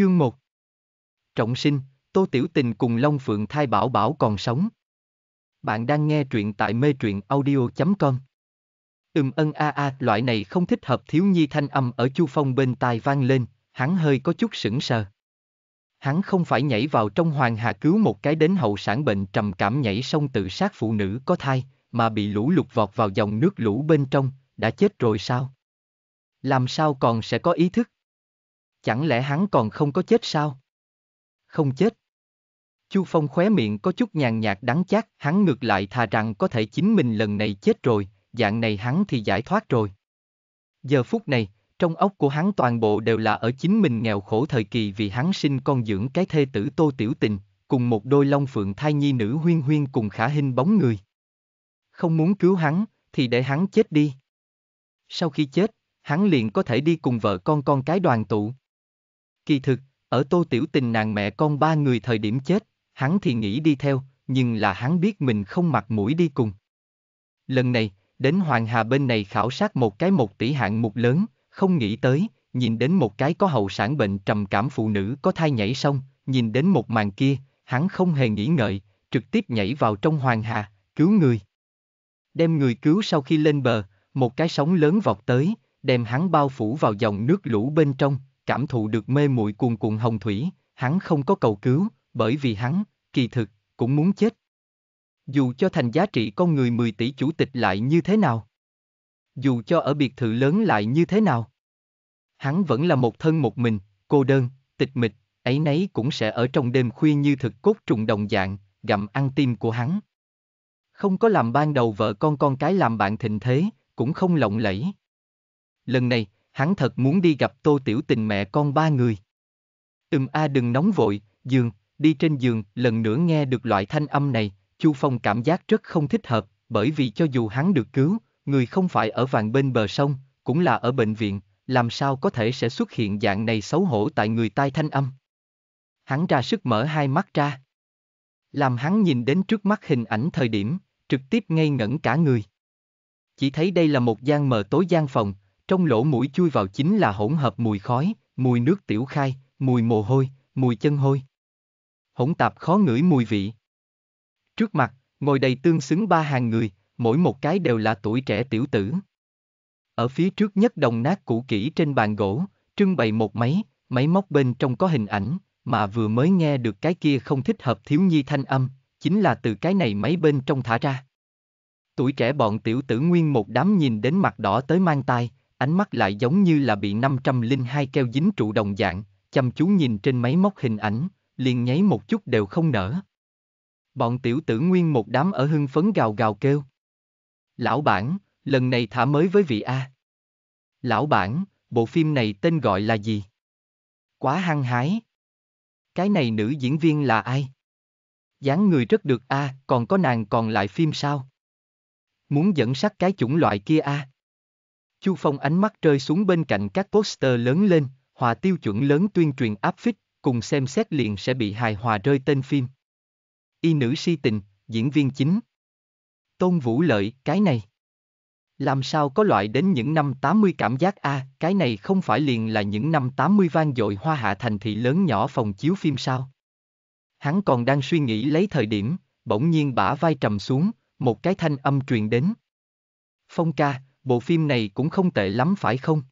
Chương 1 Trọng sinh, Tô Tiểu Tình cùng Long Phượng thai bảo bảo còn sống. Bạn đang nghe truyện tại mê truyện audio.com Ừm ân a a loại này không thích hợp thiếu nhi thanh âm ở chu phong bên tai vang lên, hắn hơi có chút sững sờ. Hắn không phải nhảy vào trong hoàng hà cứu một cái đến hậu sản bệnh trầm cảm nhảy sông tự sát phụ nữ có thai, mà bị lũ lụt vọt vào dòng nước lũ bên trong, đã chết rồi sao? Làm sao còn sẽ có ý thức? Chẳng lẽ hắn còn không có chết sao? Không chết. Chu Phong khóe miệng có chút nhàn nhạt đắng chát, hắn ngược lại thà rằng có thể chính mình lần này chết rồi, dạng này hắn thì giải thoát rồi. Giờ phút này, trong óc của hắn toàn bộ đều là ở chính mình nghèo khổ thời kỳ vì hắn sinh con dưỡng cái thê tử Tô Tiểu Tình, cùng một đôi long phượng thai nhi nữ huyên huyên cùng khả hình bóng người. Không muốn cứu hắn, thì để hắn chết đi. Sau khi chết, hắn liền có thể đi cùng vợ con con cái đoàn tụ. Kỳ thực, ở tô tiểu tình nàng mẹ con ba người thời điểm chết, hắn thì nghĩ đi theo, nhưng là hắn biết mình không mặt mũi đi cùng. Lần này, đến Hoàng Hà bên này khảo sát một cái một tỷ hạng mục lớn, không nghĩ tới, nhìn đến một cái có hậu sản bệnh trầm cảm phụ nữ có thai nhảy xong, nhìn đến một màn kia, hắn không hề nghĩ ngợi, trực tiếp nhảy vào trong Hoàng Hà, cứu người. Đem người cứu sau khi lên bờ, một cái sóng lớn vọt tới, đem hắn bao phủ vào dòng nước lũ bên trong, cảm thụ được mê muội cuồn cuộn hồng thủy, hắn không có cầu cứu, bởi vì hắn, kỳ thực, cũng muốn chết. Dù cho thành giá trị con người 10 tỷ chủ tịch lại như thế nào? Dù cho ở biệt thự lớn lại như thế nào? Hắn vẫn là một thân một mình, cô đơn, tịch mịch, ấy nấy cũng sẽ ở trong đêm khuya như thực cốt trùng đồng dạng, gặm ăn tim của hắn. Không có làm ban đầu vợ con con cái làm bạn thịnh thế, cũng không lộng lẫy. Lần này, hắn thật muốn đi gặp tô tiểu tình mẹ con ba người. Ừm a à đừng nóng vội, giường, đi trên giường, lần nữa nghe được loại thanh âm này, Chu Phong cảm giác rất không thích hợp, bởi vì cho dù hắn được cứu, người không phải ở vàng bên bờ sông, cũng là ở bệnh viện, làm sao có thể sẽ xuất hiện dạng này xấu hổ tại người tai thanh âm. Hắn ra sức mở hai mắt ra. Làm hắn nhìn đến trước mắt hình ảnh thời điểm, trực tiếp ngây ngẩn cả người. Chỉ thấy đây là một gian mờ tối gian phòng, trong lỗ mũi chui vào chính là hỗn hợp mùi khói, mùi nước tiểu khai, mùi mồ hôi, mùi chân hôi. Hỗn tạp khó ngửi mùi vị. Trước mặt, ngồi đầy tương xứng ba hàng người, mỗi một cái đều là tuổi trẻ tiểu tử. Ở phía trước nhất đồng nát cũ kỹ trên bàn gỗ, trưng bày một máy, máy móc bên trong có hình ảnh, mà vừa mới nghe được cái kia không thích hợp thiếu nhi thanh âm, chính là từ cái này máy bên trong thả ra. Tuổi trẻ bọn tiểu tử nguyên một đám nhìn đến mặt đỏ tới mang tai, ánh mắt lại giống như là bị 502 keo dính trụ đồng dạng, chăm chú nhìn trên máy móc hình ảnh, liền nháy một chút đều không nở. Bọn tiểu tử nguyên một đám ở hưng phấn gào gào kêu. Lão bản, lần này thả mới với vị A. Lão bản, bộ phim này tên gọi là gì? Quá hăng hái. Cái này nữ diễn viên là ai? dáng người rất được a à, còn có nàng còn lại phim sao? Muốn dẫn sắc cái chủng loại kia a à? Chu Phong ánh mắt rơi xuống bên cạnh các poster lớn lên, hòa tiêu chuẩn lớn tuyên truyền áp phích, cùng xem xét liền sẽ bị hài hòa rơi tên phim. Y nữ si tình, diễn viên chính. Tôn Vũ Lợi, cái này. Làm sao có loại đến những năm 80 cảm giác a, à, cái này không phải liền là những năm 80 vang dội hoa hạ thành thị lớn nhỏ phòng chiếu phim sao? Hắn còn đang suy nghĩ lấy thời điểm, bỗng nhiên bả vai trầm xuống, một cái thanh âm truyền đến. Phong ca, bộ phim này cũng không tệ lắm phải không?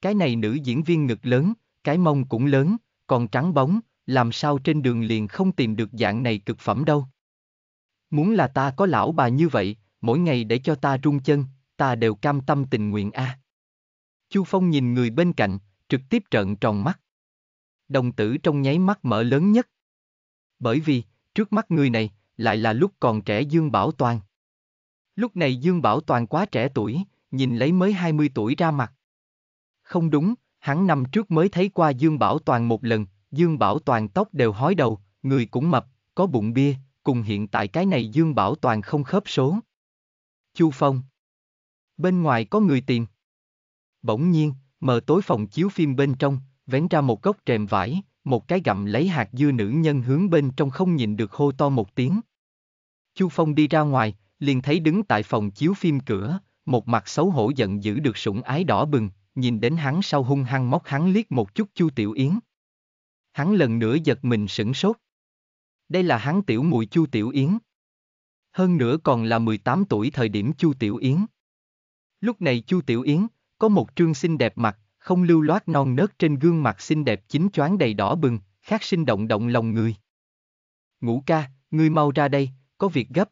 Cái này nữ diễn viên ngực lớn, cái mông cũng lớn, còn trắng bóng, làm sao trên đường liền không tìm được dạng này cực phẩm đâu. Muốn là ta có lão bà như vậy, mỗi ngày để cho ta rung chân, ta đều cam tâm tình nguyện a. À. Chu Phong nhìn người bên cạnh, trực tiếp trợn tròn mắt. Đồng tử trong nháy mắt mở lớn nhất. Bởi vì, trước mắt người này, lại là lúc còn trẻ Dương Bảo Toàn. Lúc này Dương Bảo toàn quá trẻ tuổi, nhìn lấy mới 20 tuổi ra mặt. Không đúng, hắn năm trước mới thấy qua Dương Bảo toàn một lần, Dương Bảo toàn tóc đều hói đầu, người cũng mập, có bụng bia, cùng hiện tại cái này Dương Bảo toàn không khớp số. Chu Phong Bên ngoài có người tìm. Bỗng nhiên, mờ tối phòng chiếu phim bên trong, vén ra một góc trèm vải, một cái gặm lấy hạt dưa nữ nhân hướng bên trong không nhìn được hô to một tiếng. Chu Phong đi ra ngoài, liền thấy đứng tại phòng chiếu phim cửa, một mặt xấu hổ giận dữ được sủng ái đỏ bừng, nhìn đến hắn sau hung hăng móc hắn liếc một chút Chu Tiểu Yến. Hắn lần nữa giật mình sửng sốt. Đây là hắn tiểu muội Chu Tiểu Yến. Hơn nữa còn là 18 tuổi thời điểm Chu Tiểu Yến. Lúc này Chu Tiểu Yến, có một trương xinh đẹp mặt, không lưu loát non nớt trên gương mặt xinh đẹp chính choáng đầy đỏ bừng, khác sinh động động lòng người. Ngũ ca, ngươi mau ra đây, có việc gấp,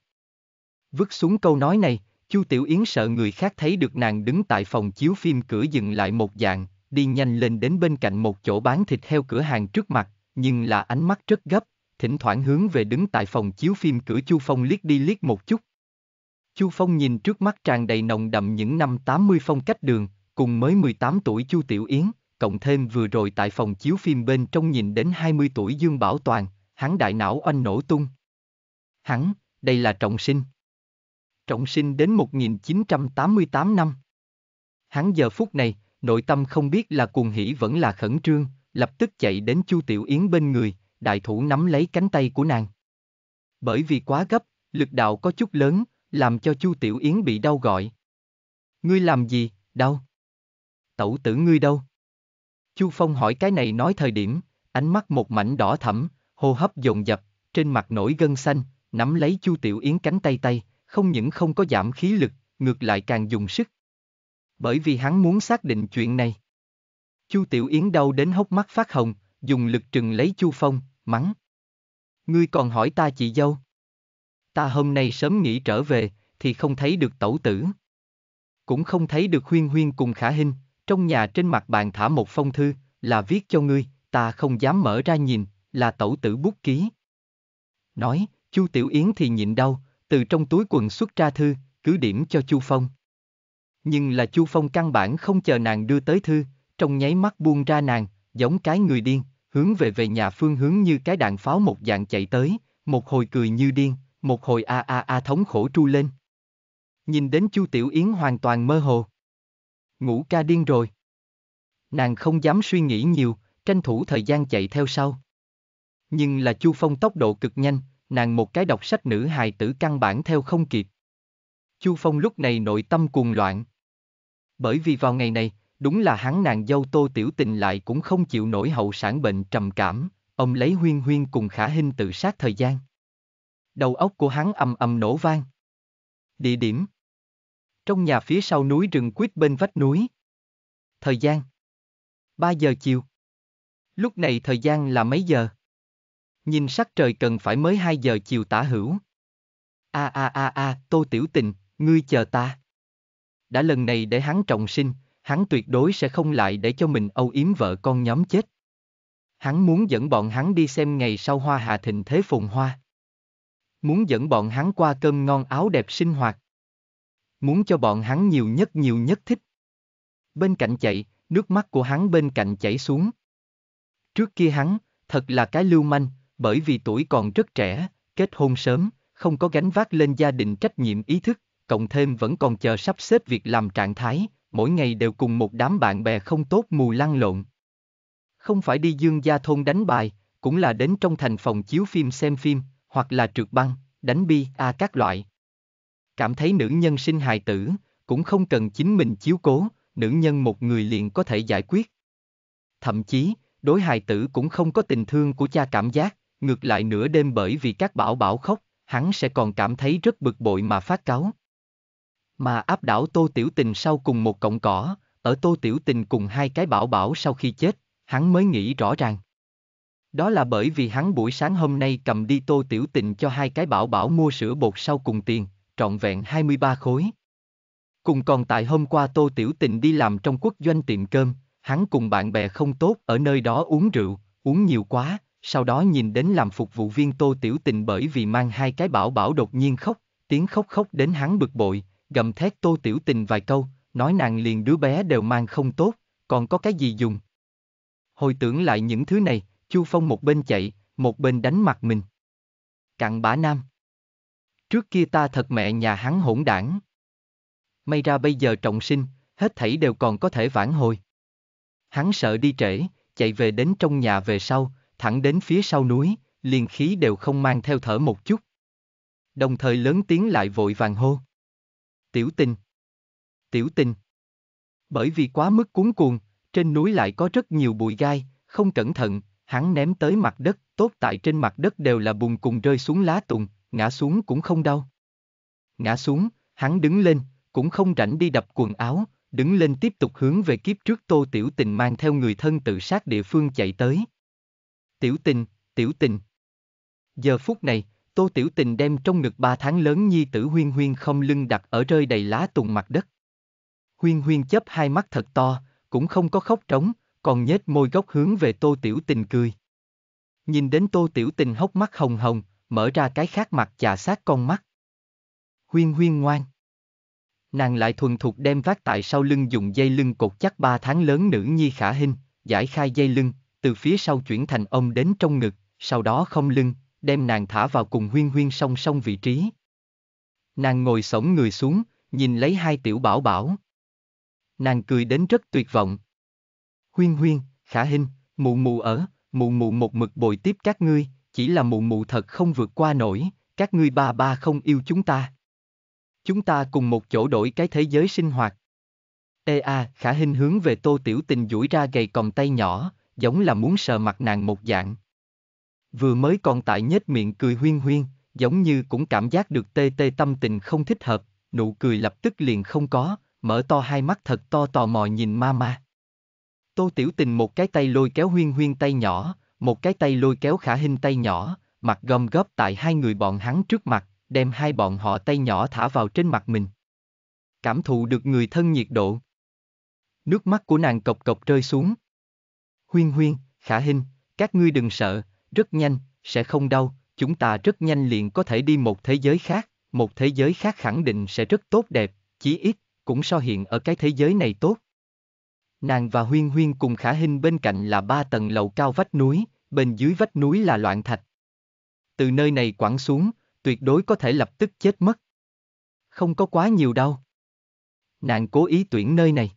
Vứt xuống câu nói này, Chu Tiểu Yến sợ người khác thấy được nàng đứng tại phòng chiếu phim cửa dừng lại một dạng, đi nhanh lên đến bên cạnh một chỗ bán thịt heo cửa hàng trước mặt, nhưng là ánh mắt rất gấp, thỉnh thoảng hướng về đứng tại phòng chiếu phim cửa Chu Phong liếc đi liếc một chút. Chu Phong nhìn trước mắt tràn đầy nồng đậm những năm 80 phong cách đường, cùng mới 18 tuổi Chu Tiểu Yến, cộng thêm vừa rồi tại phòng chiếu phim bên trong nhìn đến 20 tuổi Dương Bảo Toàn, hắn đại não oanh nổ tung. Hắn, đây là trọng sinh trọng sinh đến 1988 năm. Hắn giờ phút này, nội tâm không biết là cuồng hỉ vẫn là khẩn trương, lập tức chạy đến Chu Tiểu Yến bên người, đại thủ nắm lấy cánh tay của nàng. Bởi vì quá gấp, lực đạo có chút lớn, làm cho Chu Tiểu Yến bị đau gọi. Ngươi làm gì, đau? Tẩu tử ngươi đâu? Chu Phong hỏi cái này nói thời điểm, ánh mắt một mảnh đỏ thẫm, hô hấp dồn dập, trên mặt nổi gân xanh, nắm lấy Chu Tiểu Yến cánh tay tay, không những không có giảm khí lực, ngược lại càng dùng sức. Bởi vì hắn muốn xác định chuyện này. Chu Tiểu Yến đau đến hốc mắt phát hồng, dùng lực trừng lấy Chu Phong, mắng. Ngươi còn hỏi ta chị dâu. Ta hôm nay sớm nghỉ trở về, thì không thấy được tẩu tử. Cũng không thấy được huyên huyên cùng khả hình, trong nhà trên mặt bàn thả một phong thư, là viết cho ngươi, ta không dám mở ra nhìn, là tẩu tử bút ký. Nói, Chu Tiểu Yến thì nhịn đau, từ trong túi quần xuất ra thư, cứ điểm cho Chu Phong. Nhưng là Chu Phong căn bản không chờ nàng đưa tới thư, trong nháy mắt buông ra nàng, giống cái người điên, hướng về về nhà phương hướng như cái đạn pháo một dạng chạy tới, một hồi cười như điên, một hồi a a a thống khổ tru lên. Nhìn đến Chu Tiểu Yến hoàn toàn mơ hồ. Ngủ ca điên rồi. Nàng không dám suy nghĩ nhiều, tranh thủ thời gian chạy theo sau. Nhưng là Chu Phong tốc độ cực nhanh, nàng một cái đọc sách nữ hài tử căn bản theo không kịp. Chu Phong lúc này nội tâm cuồng loạn. Bởi vì vào ngày này, đúng là hắn nàng dâu tô tiểu tình lại cũng không chịu nổi hậu sản bệnh trầm cảm, ông lấy huyên huyên cùng khả hình tự sát thời gian. Đầu óc của hắn ầm ầm nổ vang. Địa điểm Trong nhà phía sau núi rừng quýt bên vách núi. Thời gian 3 giờ chiều. Lúc này thời gian là mấy giờ? Nhìn sắc trời cần phải mới 2 giờ chiều tả hữu. A a a a, Tô Tiểu Tình, ngươi chờ ta. Đã lần này để hắn trọng sinh, hắn tuyệt đối sẽ không lại để cho mình âu yếm vợ con nhóm chết. Hắn muốn dẫn bọn hắn đi xem ngày sau hoa hà thịnh thế phồn hoa. Muốn dẫn bọn hắn qua cơm ngon áo đẹp sinh hoạt. Muốn cho bọn hắn nhiều nhất nhiều nhất thích. Bên cạnh chạy, nước mắt của hắn bên cạnh chảy xuống. Trước kia hắn, thật là cái lưu manh, bởi vì tuổi còn rất trẻ, kết hôn sớm, không có gánh vác lên gia đình trách nhiệm ý thức, cộng thêm vẫn còn chờ sắp xếp việc làm trạng thái, mỗi ngày đều cùng một đám bạn bè không tốt mù lăn lộn. Không phải đi dương gia thôn đánh bài, cũng là đến trong thành phòng chiếu phim xem phim, hoặc là trượt băng, đánh bi, a à các loại. Cảm thấy nữ nhân sinh hài tử, cũng không cần chính mình chiếu cố, nữ nhân một người liền có thể giải quyết. Thậm chí, đối hài tử cũng không có tình thương của cha cảm giác, ngược lại nửa đêm bởi vì các bảo bảo khóc, hắn sẽ còn cảm thấy rất bực bội mà phát cáu. Mà áp đảo Tô Tiểu Tình sau cùng một cọng cỏ, ở Tô Tiểu Tình cùng hai cái bảo bảo sau khi chết, hắn mới nghĩ rõ ràng. Đó là bởi vì hắn buổi sáng hôm nay cầm đi Tô Tiểu Tình cho hai cái bảo bảo mua sữa bột sau cùng tiền, trọn vẹn 23 khối. Cùng còn tại hôm qua Tô Tiểu Tình đi làm trong quốc doanh tiệm cơm, hắn cùng bạn bè không tốt ở nơi đó uống rượu, uống nhiều quá, sau đó nhìn đến làm phục vụ viên tô tiểu tình bởi vì mang hai cái bảo bảo đột nhiên khóc, tiếng khóc khóc đến hắn bực bội, gầm thét tô tiểu tình vài câu, nói nàng liền đứa bé đều mang không tốt, còn có cái gì dùng. Hồi tưởng lại những thứ này, Chu Phong một bên chạy, một bên đánh mặt mình. Cặn bã nam. Trước kia ta thật mẹ nhà hắn hỗn đảng. May ra bây giờ trọng sinh, hết thảy đều còn có thể vãn hồi. Hắn sợ đi trễ, chạy về đến trong nhà về sau, thẳng đến phía sau núi, liền khí đều không mang theo thở một chút. Đồng thời lớn tiếng lại vội vàng hô. Tiểu tình. Tiểu tình. Bởi vì quá mức cuốn cuồng, trên núi lại có rất nhiều bụi gai, không cẩn thận, hắn ném tới mặt đất, tốt tại trên mặt đất đều là bùn cùng rơi xuống lá tùng, ngã xuống cũng không đau. Ngã xuống, hắn đứng lên, cũng không rảnh đi đập quần áo, đứng lên tiếp tục hướng về kiếp trước tô tiểu tình mang theo người thân tự sát địa phương chạy tới. Tiểu tình, tiểu tình. Giờ phút này, Tô Tiểu Tình đem trong ngực ba tháng lớn nhi tử huyên huyên không lưng đặt ở rơi đầy lá tùng mặt đất. Huyên huyên chớp hai mắt thật to, cũng không có khóc trống, còn nhếch môi góc hướng về Tô Tiểu Tình cười. Nhìn đến Tô Tiểu Tình hốc mắt hồng hồng, mở ra cái khác mặt chà sát con mắt. Huyên huyên ngoan. Nàng lại thuần thục đem vác tại sau lưng dùng dây lưng cột chắc ba tháng lớn nữ nhi khả hình, giải khai dây lưng, từ phía sau chuyển thành ông đến trong ngực, sau đó không lưng, đem nàng thả vào cùng huyên huyên song song vị trí. Nàng ngồi sổng người xuống, nhìn lấy hai tiểu bảo bảo. Nàng cười đến rất tuyệt vọng. Huyên huyên, khả hình, mụ mụ ở, mụ mụ một mực bồi tiếp các ngươi, chỉ là mụ mụ thật không vượt qua nổi, các ngươi ba ba không yêu chúng ta. Chúng ta cùng một chỗ đổi cái thế giới sinh hoạt. Ê a, à, khả hình hướng về tô tiểu tình duỗi ra gầy còng tay nhỏ, giống là muốn sờ mặt nàng một dạng. Vừa mới còn tại nhếch miệng cười huyên huyên, giống như cũng cảm giác được tê tê tâm tình không thích hợp, nụ cười lập tức liền không có, mở to hai mắt thật to tò mò nhìn ma ma. Tô Tiểu Tình một cái tay lôi kéo huyên huyên tay nhỏ, một cái tay lôi kéo khả hình tay nhỏ, mặt gom góp tại hai người bọn hắn trước mặt, đem hai bọn họ tay nhỏ thả vào trên mặt mình. Cảm thụ được người thân nhiệt độ. Nước mắt của nàng cộc cộc rơi xuống. Huyên Huyên, Khả Hinh, các ngươi đừng sợ, rất nhanh, sẽ không đau, chúng ta rất nhanh liền có thể đi một thế giới khác, một thế giới khác khẳng định sẽ rất tốt đẹp, chí ít, cũng so hiện ở cái thế giới này tốt. Nàng và Huyên Huyên cùng Khả Hinh bên cạnh là ba tầng lầu cao vách núi, bên dưới vách núi là loạn thạch. Từ nơi này quẳng xuống, tuyệt đối có thể lập tức chết mất. Không có quá nhiều đau. Nàng cố ý tuyển nơi này.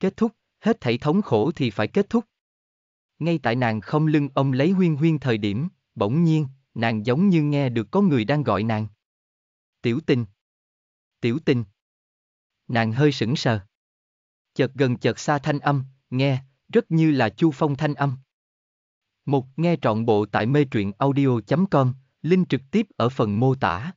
Kết thúc, hết thảy thống khổ thì phải kết thúc. Ngay tại nàng không lưng ông lấy huyên huyên thời điểm, bỗng nhiên, nàng giống như nghe được có người đang gọi nàng. Tiểu tình. Tiểu tình. Nàng hơi sững sờ. Chợt gần chợt xa thanh âm, nghe, rất như là chu phong thanh âm. Một nghe trọn bộ tại mê truyện audio.com, link trực tiếp ở phần mô tả.